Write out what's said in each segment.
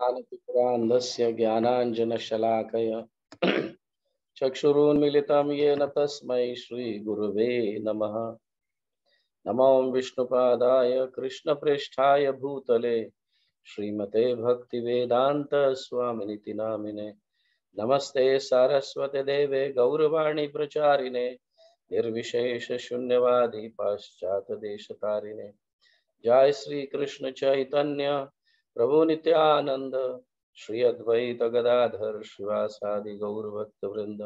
ज्ञानतिपुरान्धस्य ज्ञानाञ्जनशलाकय चक्षुरुन्मिलितं येन तस्मै श्रीगुरुवे नमः नमो विष्णुपादाय कृष्णप्रेष्ठाय भूतले श्रीमते भक्तिवेदान्तस्वामिनिति नामिने नमस्ते सारस्वते देवे गौरवाणी प्रचारिणे निर्विशेषशून्यवादी पाश्चात्यदेशतारिणे जय श्री कृष्ण चैतन्य प्रभु नित्यानंद श्री अद्वैत गदाधर शिवासादि गौरभक्त वृंद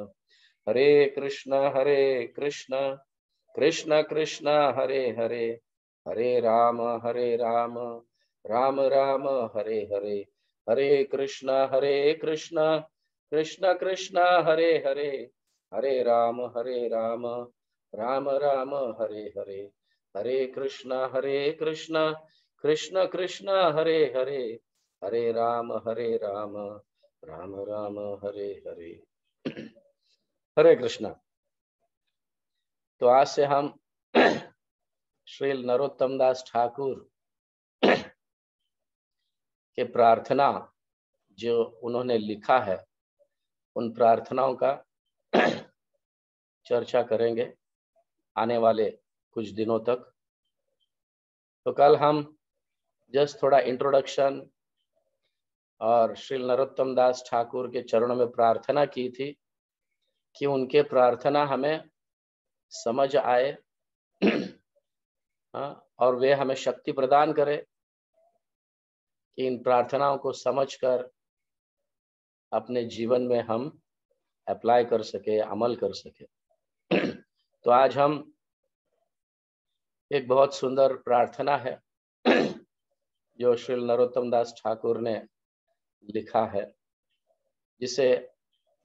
हरे कृष्ण हरे कृष्ण कृष्ण कृष्ण हरे हरे हरे राम हरे राम राम राम हरे हरे हरे कृष्ण हरे कृष्ण कृष्ण कृष्ण हरे हरे हरे राम हरे राम राम राम हरे हरे हरे कृष्ण हरे कृष्ण कृष्ण कृष्ण हरे हरे हरे राम हरे राम राम राम हरे हरे हरे कृष्णा तो आज से हम श्रील नरोत्तम दास ठाकुर के प्रार्थना जो उन्होंने लिखा है उन प्रार्थनाओं का चर्चा करेंगे आने वाले कुछ दिनों तक तो कल हम जस्ट थोड़ा इंट्रोडक्शन और श्री नरोत्तम दास ठाकुर के चरणों में प्रार्थना की थी कि उनके प्रार्थना हमें समझ आए हाँ, और वे हमें शक्ति प्रदान करें कि इन प्रार्थनाओं को समझकर अपने जीवन में हम अप्लाई कर सके अमल कर सके तो आज हम एक बहुत सुंदर प्रार्थना है जो श्री नरोत्तम दास ठाकुर ने लिखा है जिसे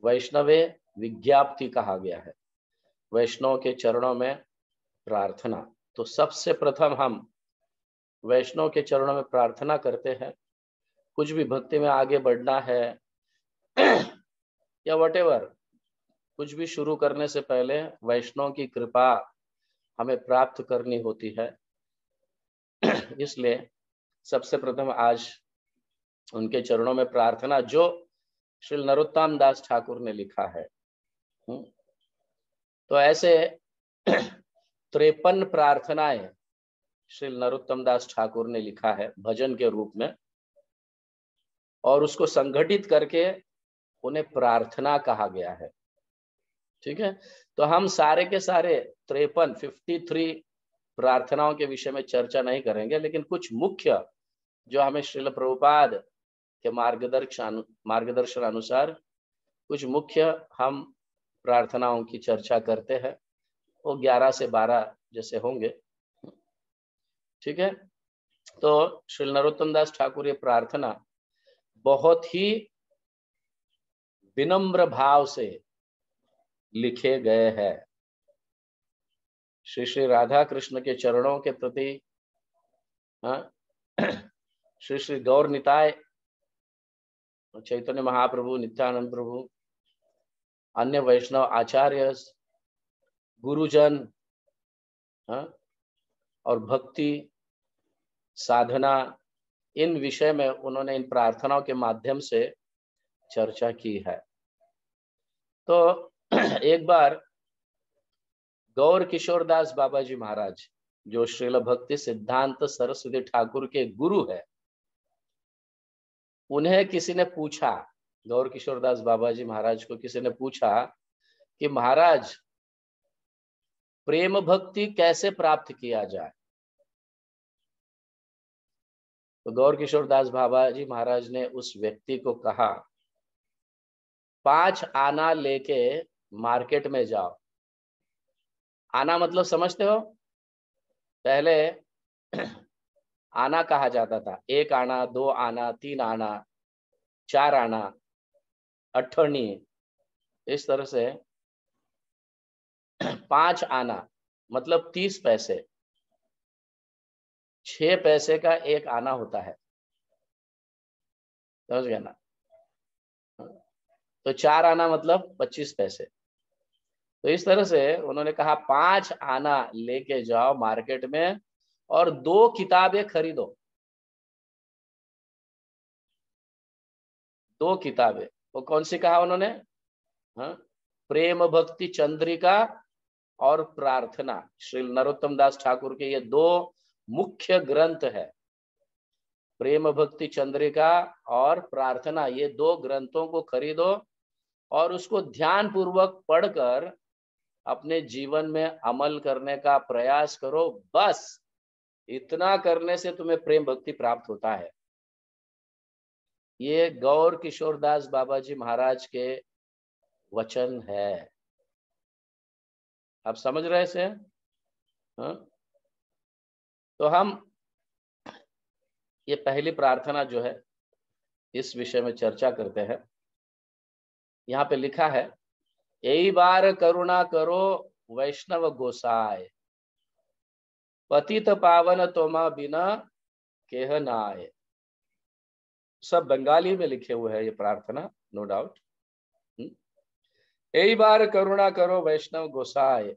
वैष्णवे विज्ञाप्ति कहा गया है वैष्णव के चरणों में प्रार्थना तो सबसे प्रथम हम वैष्णव के चरणों में प्रार्थना करते हैं कुछ भी भक्ति में आगे बढ़ना है या वट कुछ भी शुरू करने से पहले वैष्णव की कृपा हमें प्राप्त करनी होती है इसलिए सबसे प्रथम आज उनके चरणों में प्रार्थना जो श्री नरोत्तम दास ठाकुर ने लिखा है हम्म। तो ऐसे त्रेपन प्रार्थनाएं श्री नरोत्तम दास ठाकुर ने लिखा है भजन के रूप में और उसको संगठित करके उन्हें प्रार्थना कहा गया है ठीक है तो हम सारे के सारे त्रेपन फिफ्टी थ्री प्रार्थनाओं के विषय में चर्चा नहीं करेंगे लेकिन कुछ मुख्य जो हमें श्रील प्रभुपाद के मार्गदर्शन मार्गदर्शन अनुसार कुछ मुख्य हम प्रार्थनाओं की चर्चा करते हैं वो ग्यारह से बारह जैसे होंगे ठीक है तो श्री नरोत्तम दास ठाकुर ये प्रार्थना बहुत ही विनम्र भाव से लिखे गए हैं श्री श्री राधा कृष्ण के चरणों के प्रति हाँ, श्री श्री गौर निताय चैतन्य महाप्रभु नित्यानंद प्रभु अन्य वैष्णव आचार्य गुरुजन हा? और भक्ति साधना इन विषय में उन्होंने इन प्रार्थनाओं के माध्यम से चर्चा की है तो एक बार गौर किशोरदास बाबा जी महाराज जो श्रील भक्ति सिद्धांत सरस्वती ठाकुर के गुरु है उन्हें किसी ने पूछा गौर किशोर दास बाबा जी महाराज को किसी ने पूछा कि महाराज प्रेम भक्ति कैसे प्राप्त किया जाए तो गौर किशोर दास बाबा जी महाराज ने उस व्यक्ति को कहा पांच आना लेके मार्केट में जाओ आना मतलब समझते हो पहले आना कहा जाता था एक आना दो आना तीन आना चार आना अठनी इस तरह से पांच आना मतलब तीस पैसे छह पैसे का एक आना होता है समझ गया ना तो चार आना मतलब पच्चीस पैसे तो इस तरह से उन्होंने कहा पांच आना लेके जाओ मार्केट में और दो किताबें खरीदो दो किताबें वो कौन सी कहा उन्होंने हाँ प्रेम भक्ति चंद्रिका और प्रार्थना श्री नरोत्तम दास ठाकुर के ये दो मुख्य ग्रंथ है प्रेम भक्ति चंद्रिका और प्रार्थना ये दो ग्रंथों को खरीदो और उसको ध्यान पूर्वक पढ़कर अपने जीवन में अमल करने का प्रयास करो बस इतना करने से तुम्हें प्रेम भक्ति प्राप्त होता है ये गौर किशोर दास बाबा जी महाराज के वचन है आप समझ रहे से हाँ? तो हम ये पहली प्रार्थना जो है इस विषय में चर्चा करते हैं यहाँ पे लिखा है यही बार करुणा करो वैष्णव गोसाई पतित पावन तोमा बिना केह सब बंगाली में लिखे हुए है ये प्रार्थना नो डाउट हम्म। यही बार करुणा करो वैष्णव गोसाई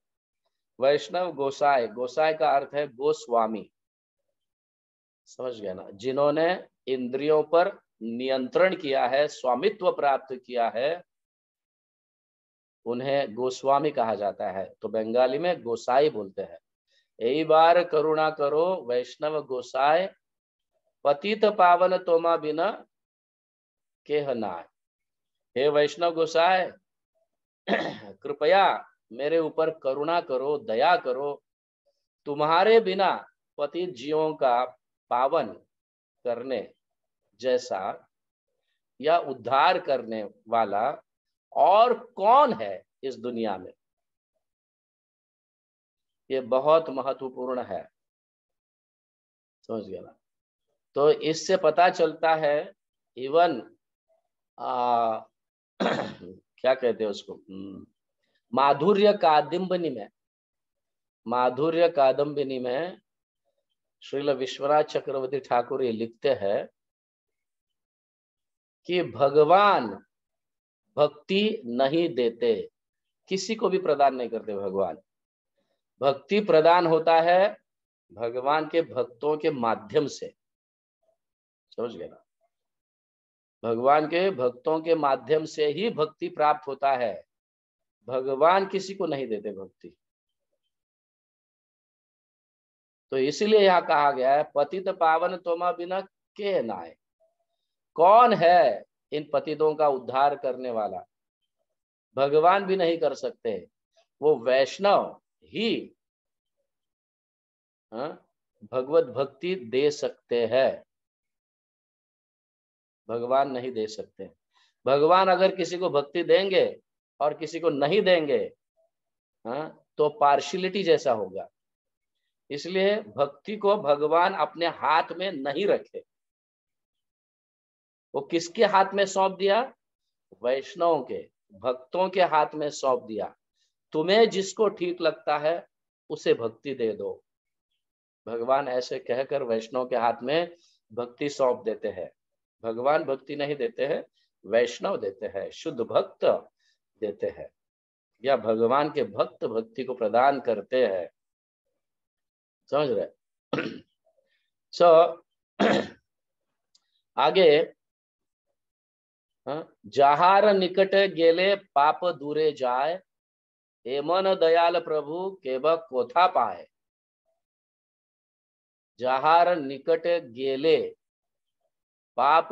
वैष्णव गोसाई गोसाई का अर्थ है गोस्वामी समझ गया ना जिन्होंने इंद्रियों पर नियंत्रण किया है स्वामित्व प्राप्त किया है उन्हें गोस्वामी कहा जाता है तो बंगाली में गोसाई बोलते हैं यही बार करुणा करो वैष्णव गोसाय पतित पावन तोमा बिना केह नाय हे वैष्णव गोसाय कृपया मेरे ऊपर करुणा करो दया करो तुम्हारे बिना पतित जीवों का पावन करने जैसा या उद्धार करने वाला और कौन है इस दुनिया में ये बहुत महत्वपूर्ण है समझ गया ना तो इससे पता चलता है इवन आ, क्या कहते हैं उसको हम्म, माधुर्य कादम्बनी में माधुर्य कादम्बनी में श्रील विश्वनाथ चक्रवर्ती ठाकुर ये लिखते हैं कि भगवान भक्ति नहीं देते किसी को भी प्रदान नहीं करते भगवान भक्ति प्रदान होता है भगवान के भक्तों के माध्यम से समझ गए ना भगवान के भक्तों के माध्यम से ही भक्ति प्राप्त होता है भगवान किसी को नहीं देते भक्ति तो इसलिए यहां कहा गया है पतित पावन तोमा बिना के नाय कौन है इन पतितों का उद्धार करने वाला भगवान भी नहीं कर सकते वो वैष्णव ही हाँ? भगवत भक्ति दे सकते हैं भगवान नहीं दे सकते भगवान अगर किसी को भक्ति देंगे और किसी को नहीं देंगे हाँ तो पार्शिलिटी जैसा होगा इसलिए भक्ति को भगवान अपने हाथ में नहीं रखे वो किसके हाथ में सौंप दिया वैष्णव के भक्तों के हाथ में सौंप दिया तुम्हें जिसको ठीक लगता है उसे भक्ति दे दो भगवान ऐसे कहकर वैष्णव के हाथ में भक्ति सौंप देते हैं भगवान भक्ति नहीं देते हैं वैष्णव देते हैं शुद्ध भक्त देते हैं या भगवान के भक्त भक्ति को प्रदान करते हैं समझ रहे सो so, आगे हाँ, जहार निकट गेले पाप दूरे जाए हे मन दयाल प्रभु केवक कोथा पाए जहार निकट गेले पाप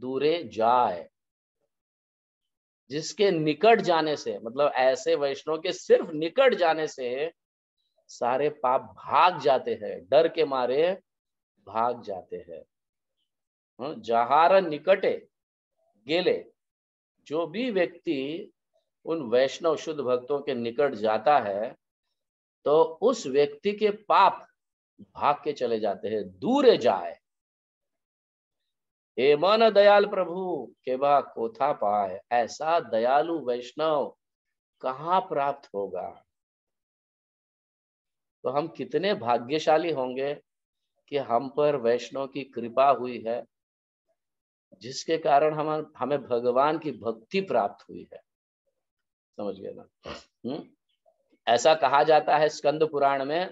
दूरे जाए जिसके निकट जाने से मतलब ऐसे वैष्णव के सिर्फ निकट जाने से सारे पाप भाग जाते हैं डर के मारे भाग जाते हैं हम्म, जहार निकटे गेले जो भी व्यक्ति उन वैष्णव शुद्ध भक्तों के निकट जाता है तो उस व्यक्ति के पाप भाग के चले जाते हैं दूर जाए हे मन दयाल प्रभु बा कोथा पाए ऐसा दयालु वैष्णव कहाँ प्राप्त होगा तो हम कितने भाग्यशाली होंगे कि हम पर वैष्णव की कृपा हुई है जिसके कारण हम हमें भगवान की भक्ति प्राप्त हुई है समझ गया ना हम्म? ऐसा कहा जाता है स्कंद पुराण में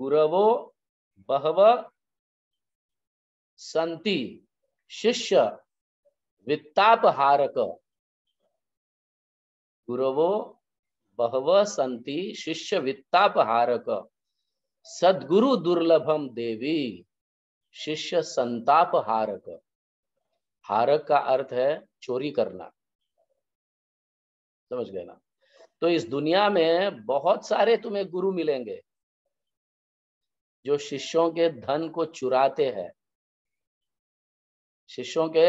गुरवो बहव संति शिष्य वित्तापहारक गुरवो बहव संति शिष्य वित्तापहारक सदगुरु दुर्लभम देवी शिष्य संताप हारक हारक का अर्थ है चोरी करना समझ गए ना तो इस दुनिया में बहुत सारे तुम्हें गुरु मिलेंगे जो शिष्यों के धन को चुराते हैं शिष्यों के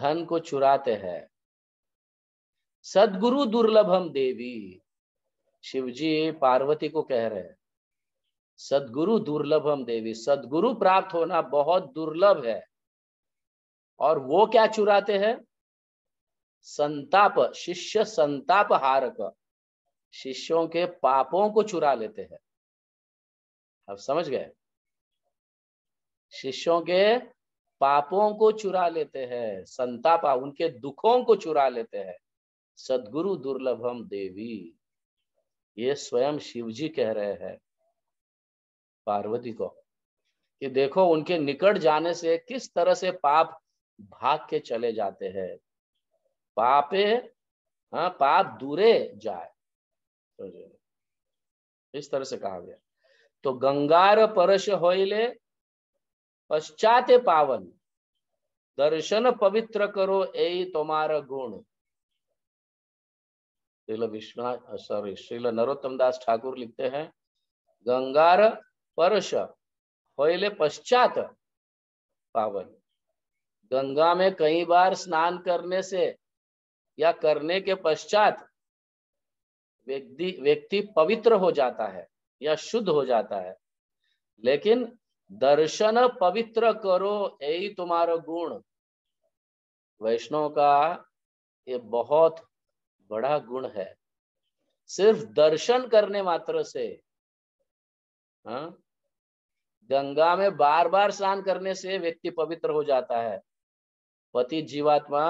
धन को चुराते हैं सदगुरु दुर्लभम देवी शिवजी पार्वती को कह रहे हैं सदगुरु दुर्लभम देवी सदगुरु प्राप्त होना बहुत दुर्लभ है और वो क्या चुराते हैं संताप शिष्य संताप हारक शिष्यों के पापों को चुरा लेते हैं अब समझ गए शिष्यों के पापों को चुरा लेते हैं संताप उनके दुखों को चुरा लेते हैं सदगुरु दुर्लभम देवी ये स्वयं शिव जी कह रहे हैं पार्वती को कि देखो उनके निकट जाने से किस तरह से पाप भाग के चले जाते हैं पापे हाँ पाप दूरे जाए तो इस तरह से कहा गया तो गंगार परश होइले पश्चाते पावन दर्शन पवित्र करो ए तुम्हार गुण श्रील विश्वनाथ सॉरी श्रील नरोत्तम दास ठाकुर लिखते हैं गंगार परश होइले पश्चात पावन गंगा में कई बार स्नान करने से या करने के पश्चात व्यक्ति व्यक्ति पवित्र हो जाता है या शुद्ध हो जाता है लेकिन दर्शन पवित्र करो यही तुम्हारा गुण वैष्णव का ये बहुत बड़ा गुण है सिर्फ दर्शन करने मात्र से हा? गंगा में बार बार स्नान करने से व्यक्ति पवित्र हो जाता है पति जीवात्मा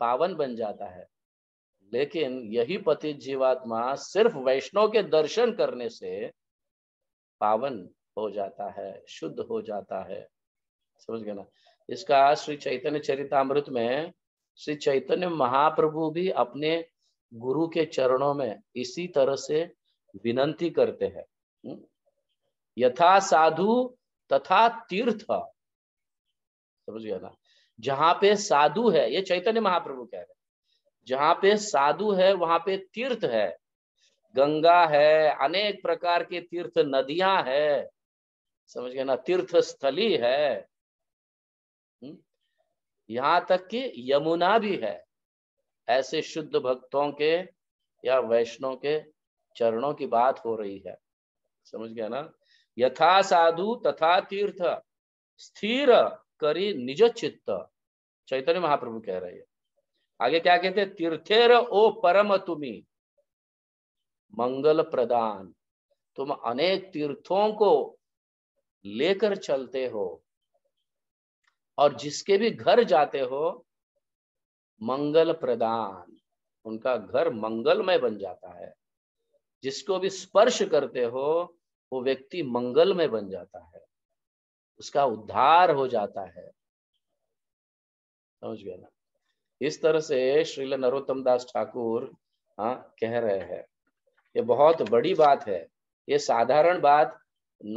पावन बन जाता है लेकिन यही पति जीवात्मा सिर्फ वैष्णव के दर्शन करने से पावन हो जाता है शुद्ध हो जाता है समझ गए ना इसका श्री चैतन्य चरितमृत में श्री चैतन्य महाप्रभु भी अपने गुरु के चरणों में इसी तरह से विनंती करते हैं हम्म? यथा साधु तथा तीर्थ समझ गया ना जहां पे साधु है ये चैतन्य महाप्रभु कह रहे हैं जहां पे साधु है वहां पे तीर्थ है गंगा है अनेक प्रकार के तीर्थ नदियां है समझ गए ना तीर्थ स्थली है हम्म? यहाँ तक कि यमुना भी है ऐसे शुद्ध भक्तों के या वैष्णव के चरणों की बात हो रही है समझ गया ना यथा साधु तथा तीर्थ स्थिर करी निज चित्त चैतन्य महाप्रभु कह रहे हैं आगे क्या कहते हैं तीर्थेर ओ परम तुम्हें मंगल प्रदान तुम अनेक तीर्थों को लेकर चलते हो और जिसके भी घर जाते हो मंगल प्रदान उनका घर मंगलमय बन जाता है जिसको भी स्पर्श करते हो वो व्यक्ति मंगलमय बन जाता है उसका उद्धार हो जाता है समझ गया ना इस तरह से श्रील नरोत्तम दास ठाकुर हाँ कह रहे हैं ये बहुत बड़ी बात है ये साधारण बात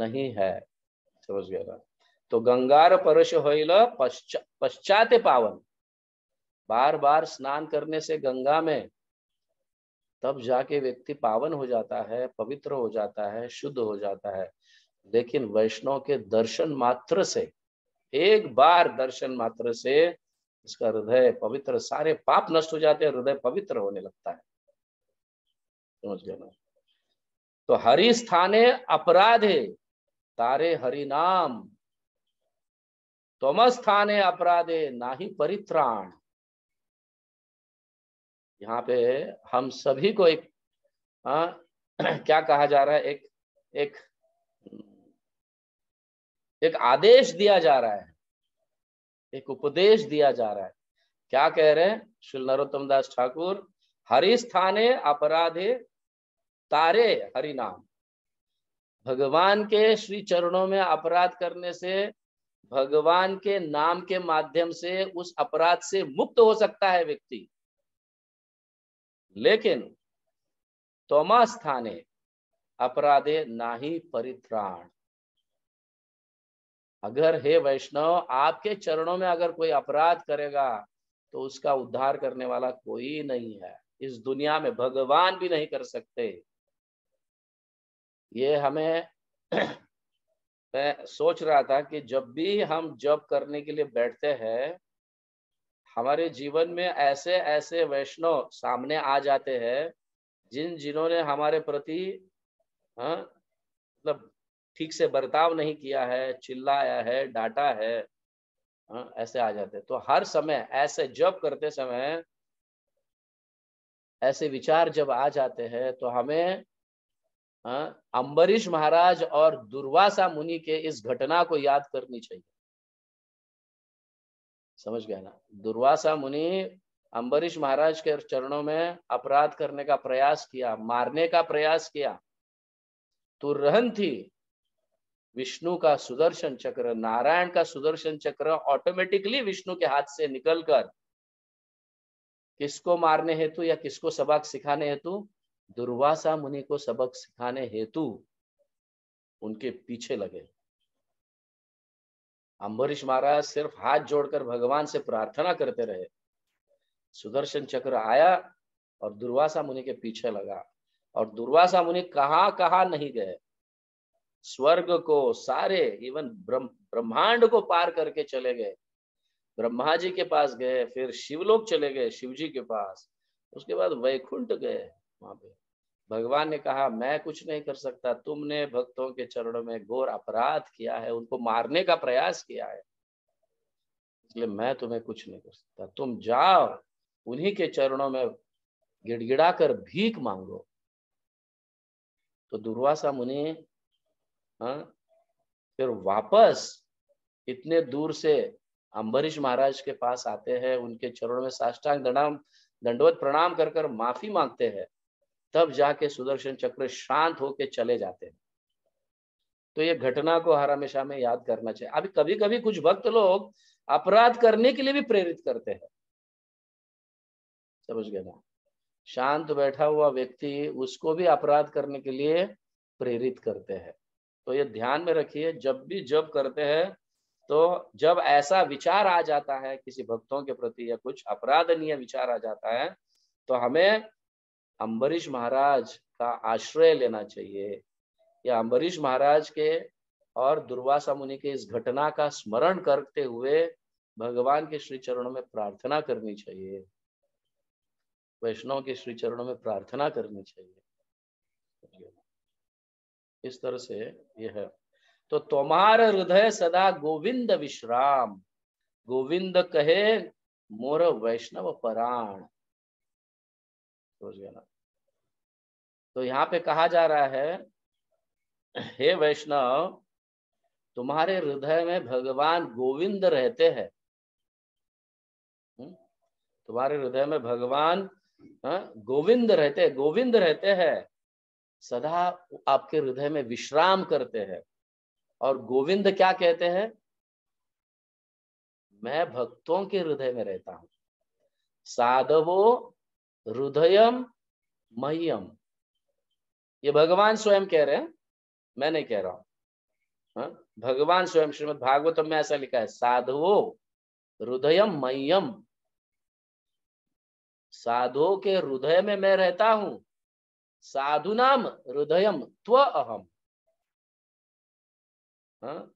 नहीं है समझ गया ना तो गंगार परश हो पश्चात पावन बार बार स्नान करने से गंगा में तब जाके व्यक्ति पावन हो जाता है पवित्र हो जाता है शुद्ध हो जाता है लेकिन वैष्णव के दर्शन मात्र से एक बार दर्शन मात्र से इसका हृदय पवित्र सारे पाप नष्ट हो जाते हैं हृदय पवित्र होने लगता है समझ गए ना तो हरि स्थाने अपराधे तारे हरि नाम स्थाने अपराधे ना ही परित्राण यहाँ पे हम सभी को एक आ, हाँ, क्या कहा जा रहा है एक एक एक आदेश दिया जा रहा है एक उपदेश दिया जा रहा है क्या कह रहे हैं श्री नरोत्तम दास ठाकुर हरिस्थाने अपराधे तारे हरि नाम भगवान के श्री चरणों में अपराध करने से भगवान के नाम के माध्यम से उस अपराध से मुक्त हो सकता है व्यक्ति लेकिन तोमा स्थाने अपराधे नाही परित्राण अगर हे वैष्णव आपके चरणों में अगर कोई अपराध करेगा तो उसका उद्धार करने वाला कोई नहीं है इस दुनिया में भगवान भी नहीं कर सकते ये हमें मैं सोच रहा था कि जब भी हम जब करने के लिए बैठते हैं हमारे जीवन में ऐसे ऐसे वैष्णव सामने आ जाते हैं जिन जिन्होंने हमारे प्रति हाँ, मतलब ठीक से बर्ताव नहीं किया है चिल्लाया है डांटा है आ, हाँ, ऐसे आ जाते तो हर समय ऐसे जब करते समय ऐसे विचार जब आ जाते हैं तो हमें अम्बरीश हाँ, अंबरीश महाराज और दुर्वासा मुनि के इस घटना को याद करनी चाहिए समझ गया ना दुर्वासा मुनि अंबरीश महाराज के चरणों में अपराध करने का प्रयास किया मारने का प्रयास किया तुरहन तो थी विष्णु का सुदर्शन चक्र नारायण का सुदर्शन चक्र ऑटोमेटिकली विष्णु के हाथ से निकलकर किसको मारने हेतु या किसको सबक सिखाने हेतु दुर्वासा मुनि को सबक सिखाने हेतु उनके पीछे लगे अम्बरीश महाराज सिर्फ हाथ जोड़कर भगवान से प्रार्थना करते रहे सुदर्शन चक्र आया और दुर्वासा मुनि के पीछे लगा और दुर्वासा मुनि कहा कहा नहीं गए स्वर्ग को सारे इवन ब्रह्म ब्रह्मांड को पार करके चले गए ब्रह्मा जी के पास गए फिर शिवलोक चले गए शिव जी के पास उसके बाद वैकुंठ गए वहां पे भगवान ने कहा मैं कुछ नहीं कर सकता तुमने भक्तों के चरणों में घोर अपराध किया है उनको मारने का प्रयास किया है इसलिए मैं तुम्हें कुछ नहीं कर सकता तुम जाओ उन्हीं के चरणों में गिड़गिड़ा कर भीख मांगो तो दुर्वासा मुनि हाँ फिर वापस इतने दूर से अम्बरीश महाराज के पास आते हैं उनके चरणों में साष्टांग दंडाम दंडवत प्रणाम कर कर माफी मांगते हैं तब जाके सुदर्शन चक्र शांत होके चले जाते हैं तो ये घटना को हर हमेशा में याद करना चाहिए अभी कभी कभी कुछ भक्त लोग अपराध करने के लिए भी प्रेरित करते हैं समझ गए ना शांत बैठा हुआ व्यक्ति उसको भी अपराध करने के लिए प्रेरित करते हैं तो ये ध्यान में रखिए जब भी जब करते हैं तो जब ऐसा विचार आ जाता है किसी भक्तों के प्रति या कुछ अपराधनीय विचार आ जाता है तो हमें अम्बरीश महाराज का आश्रय लेना चाहिए या अम्बरीश महाराज के और दुर्वासा मुनि के इस घटना का स्मरण करते हुए भगवान के श्री चरणों में प्रार्थना करनी चाहिए वैष्णव के श्री चरणों में प्रार्थना करनी चाहिए इस तरह से ये है तो तुम्हार हृदय सदा गोविंद विश्राम गोविंद कहे मोर वैष्णव पराण गया ना तो यहाँ पे कहा जा रहा है हे वैष्णव तुम्हारे हृदय में भगवान गोविंद रहते हैं हम्म? तुम्हारे हृदय में भगवान गोविंद हाँ, रहते गोविंद रहते हैं सदा आपके हृदय में विश्राम करते हैं और गोविंद क्या कहते हैं मैं भक्तों के हृदय में रहता हूं साधवो हृदयम मह्यम ये भगवान स्वयं कह रहे हैं मैं नहीं कह रहा हूं हा? भगवान स्वयं श्रीमद भागवतम में ऐसा लिखा है साधवो हृदयम मयम साधो के हृदय में मैं रहता हूं साधुनाम हृदय त्व अहम हाँ?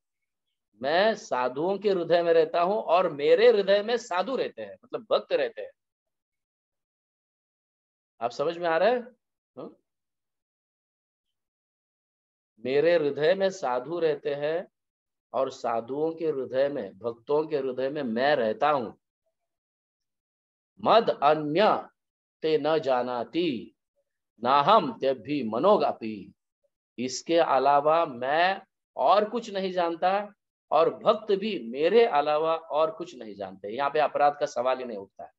मैं साधुओं के हृदय में रहता हूं और मेरे हृदय में साधु रहते हैं मतलब भक्त रहते हैं आप समझ में आ रहा है हाँ? मेरे हृदय में साधु रहते हैं और साधुओं के हृदय में भक्तों के हृदय में मैं रहता हूं मद अन्य ते न जानाती ना हम तब भी मनोगापी इसके अलावा मैं और कुछ नहीं जानता और भक्त भी मेरे अलावा और कुछ नहीं जानते यहाँ पे अपराध का सवाल ही नहीं उठता है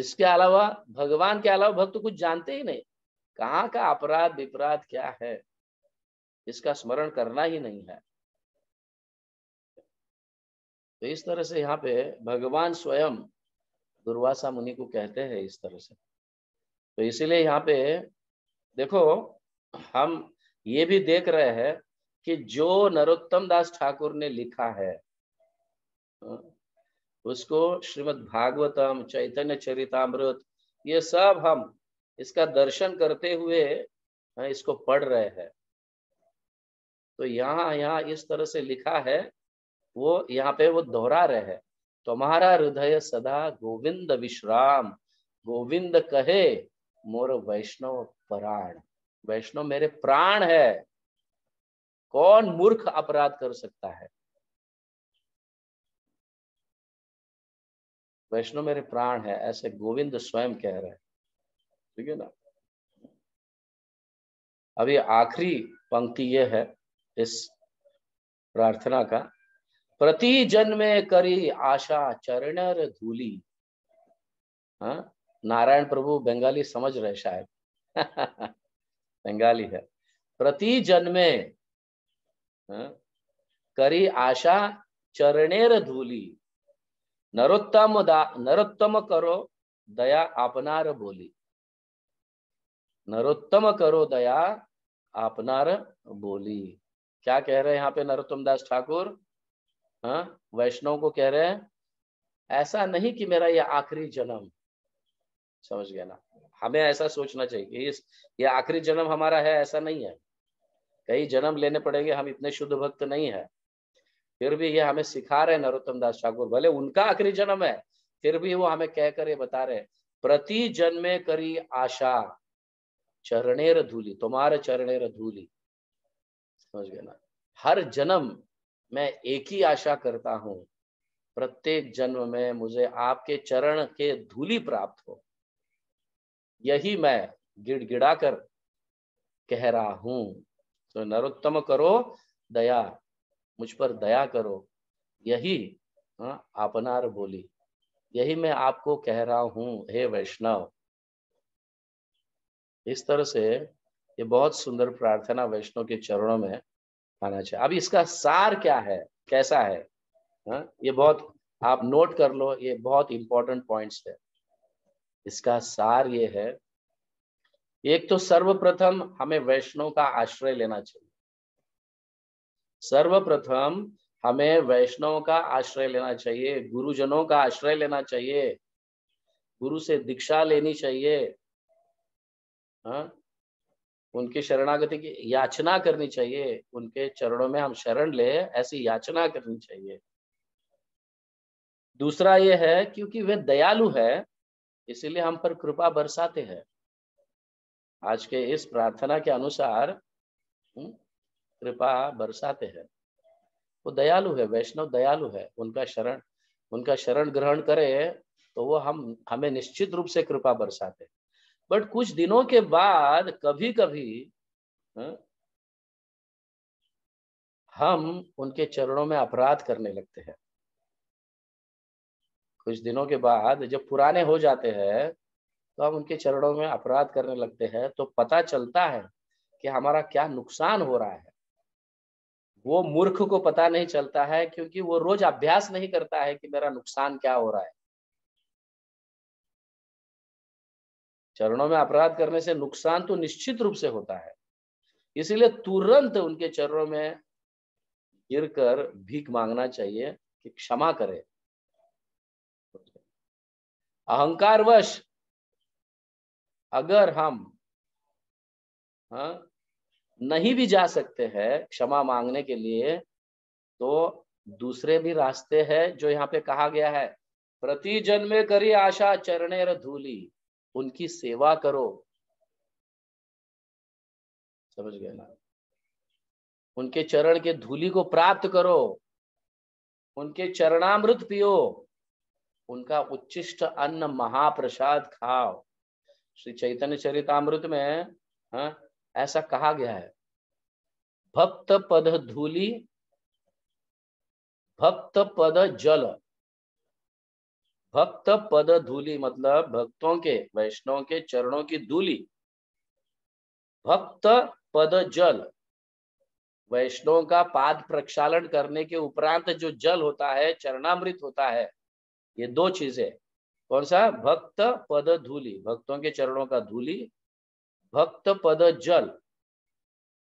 इसके अलावा भगवान के अलावा भक्त कुछ जानते ही नहीं कहाँ का अपराध विपराध क्या है इसका स्मरण करना ही नहीं है तो इस तरह से यहाँ पे भगवान स्वयं दुर्वासा मुनि को कहते हैं इस तरह से तो इसीलिए यहाँ पे देखो हम ये भी देख रहे हैं कि जो नरोत्तम दास ठाकुर ने लिखा है उसको श्रीमद् भागवतम चैतन्य चरितमृत ये सब हम इसका दर्शन करते हुए हाँ, इसको पढ़ रहे हैं तो यहाँ यहाँ इस तरह से लिखा है वो यहाँ पे वो दोहरा रहे हैं तुम्हारा हृदय सदा गोविंद विश्राम गोविंद कहे मोर वैष्णव प्राण वैष्णव मेरे प्राण है कौन मूर्ख अपराध कर सकता है वैष्णव मेरे प्राण है ऐसे गोविंद स्वयं कह रहे हैं ठीक है ना अभी आखिरी पंक्ति यह है इस प्रार्थना का प्रति जन्मे करी आशा चरणर धूली हाँ? नारायण प्रभु बंगाली समझ रहे शायद बंगाली है प्रति जन्मे हाँ, करी आशा चरणेर धूली नरोत्तम नरोत्तम करो दया आपनार बोली नरोत्तम करो दया आपनार बोली क्या कह रहे हैं यहाँ पे नरोत्तम दास ठाकुर हाँ, वैष्णव को कह रहे हैं ऐसा नहीं कि मेरा यह आखिरी जन्म समझ गया ना हमें ऐसा सोचना चाहिए इस ये आखिरी जन्म हमारा है ऐसा नहीं है कई जन्म लेने पड़ेंगे हम इतने शुद्ध भक्त नहीं है फिर भी ये हमें सिखा रहे नरोत्तम दास ठाकुर भले उनका आखिरी जन्म है फिर भी वो हमें कहकर ये बता रहे प्रति जन्मे करी आशा चरणेर धूली तुम्हारे चरणेर धूली समझ गए ना हर जन्म मैं एक ही आशा करता हूं प्रत्येक जन्म में मुझे आपके चरण के धूली प्राप्त हो यही मैं गिड़गिड़ा कर कह रहा हूं तो नरोत्तम करो दया मुझ पर दया करो यही हाँ, आपनार बोली यही मैं आपको कह रहा हूं हे वैष्णव इस तरह से ये बहुत सुंदर प्रार्थना वैष्णव के चरणों में आना चाहिए अब इसका सार क्या है कैसा है हा? ये बहुत आप नोट कर लो ये बहुत इंपॉर्टेंट पॉइंट्स है इसका सार ये है एक तो सर्वप्रथम हमें वैष्णव का आश्रय लेना चाहिए सर्वप्रथम हमें वैष्णव का आश्रय लेना चाहिए गुरुजनों का आश्रय लेना चाहिए गुरु से दीक्षा लेनी चाहिए हा? उनकी शरणागति की याचना करनी चाहिए उनके चरणों में हम शरण ले ऐसी याचना करनी चाहिए दूसरा यह है क्योंकि वे दयालु है इसीलिए हम पर कृपा बरसाते हैं आज के इस प्रार्थना के अनुसार हम्म, कृपा बरसाते हैं वो दयालु है वैष्णव दयालु है उनका शरण उनका शरण ग्रहण करे तो वो हम हमें निश्चित रूप से कृपा बरसाते बट कुछ दिनों के बाद कभी कभी हम्म, हम उनके चरणों में अपराध करने लगते हैं कुछ दिनों के बाद जब पुराने हो जाते हैं तो हम उनके चरणों में अपराध करने लगते हैं तो पता चलता है कि हमारा क्या नुकसान हो रहा है वो मूर्ख को पता नहीं चलता है क्योंकि वो रोज अभ्यास नहीं करता है कि मेरा नुकसान क्या हो रहा है चरणों में अपराध करने से नुकसान तो निश्चित रूप से होता है इसीलिए तुरंत उनके चरणों में गिरकर भीख मांगना चाहिए कि क्षमा करे अहंकारवश अगर हम हा? नहीं भी जा सकते हैं क्षमा मांगने के लिए तो दूसरे भी रास्ते हैं जो यहाँ पे कहा गया है प्रति जन्मे करी आशा चरण धूली उनकी सेवा करो समझ गए ना उनके चरण के धूली को प्राप्त करो उनके चरणामृत पियो उनका उच्चिष्ट अन्न महाप्रसाद खाओ श्री चैतन्य चरितमृत में हा? ऐसा कहा गया है भक्त पद धूली भक्त पद जल भक्त पद धूली मतलब भक्तों के वैष्णव के चरणों की धूली भक्त पद जल वैष्णव का पाद प्रक्षालन करने के उपरांत जो जल होता है चरणामृत होता है ये दो चीजें कौन सा भक्त पद धूली भक्तों के चरणों का धूली भक्त पद जल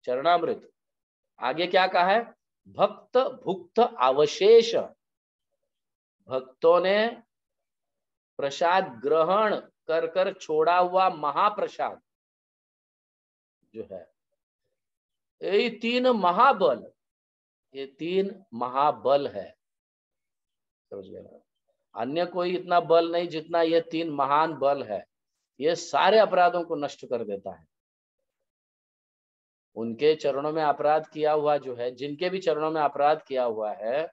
चरणामृत आगे क्या कहा है भक्त भुक्त अवशेष भक्तों ने प्रसाद ग्रहण कर कर छोड़ा हुआ महाप्रसाद जो है ये तीन महाबल ये तीन महाबल है समझ गया अन्य कोई इतना बल नहीं जितना ये तीन महान बल है ये सारे अपराधों को नष्ट कर देता है उनके चरणों में अपराध किया हुआ जो है जिनके भी चरणों में अपराध किया हुआ है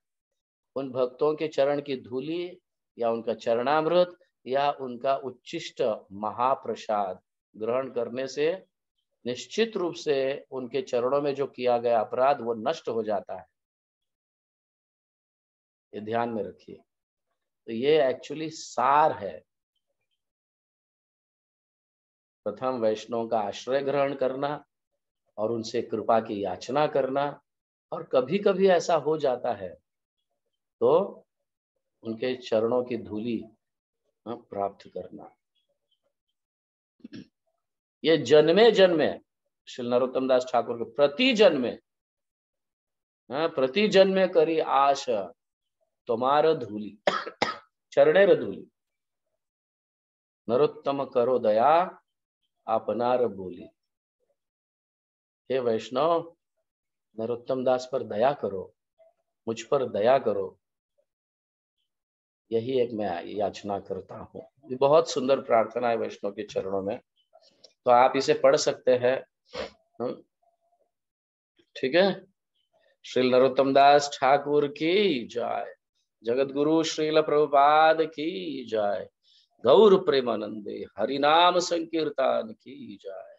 उन भक्तों के चरण की धूली या उनका चरणामृत या उनका उच्चिष्ट महाप्रसाद ग्रहण करने से निश्चित रूप से उनके चरणों में जो किया गया अपराध वो नष्ट हो जाता है ये ध्यान में रखिए तो ये एक्चुअली सार है प्रथम वैष्णव का आश्रय ग्रहण करना और उनसे कृपा की याचना करना और कभी कभी ऐसा हो जाता है तो उनके चरणों की धूली हाँ, प्राप्त करना ये जन्मे जन्मे श्री नरोत्तम दास ठाकुर के प्रति जन्मे हाँ, प्रति जन्मे करी आश तुम्हारा धूली चरणे રદુલી नरोत्तम करो दया आपनार बोली हे वैष्णव नरोत्तम दास पर दया करो मुझ पर दया करो यही एक मैं याचना करता हूँ ये बहुत सुंदर प्रार्थना है वैष्णव के चरणों में तो आप इसे पढ़ सकते हैं ठीक है श्री नरोत्तम दास ठाकुर की जय जगत गुरु श्रील प्रभुपाद की जाय गौर प्रेमानंदे हरिनाम संकीर्तन की जाय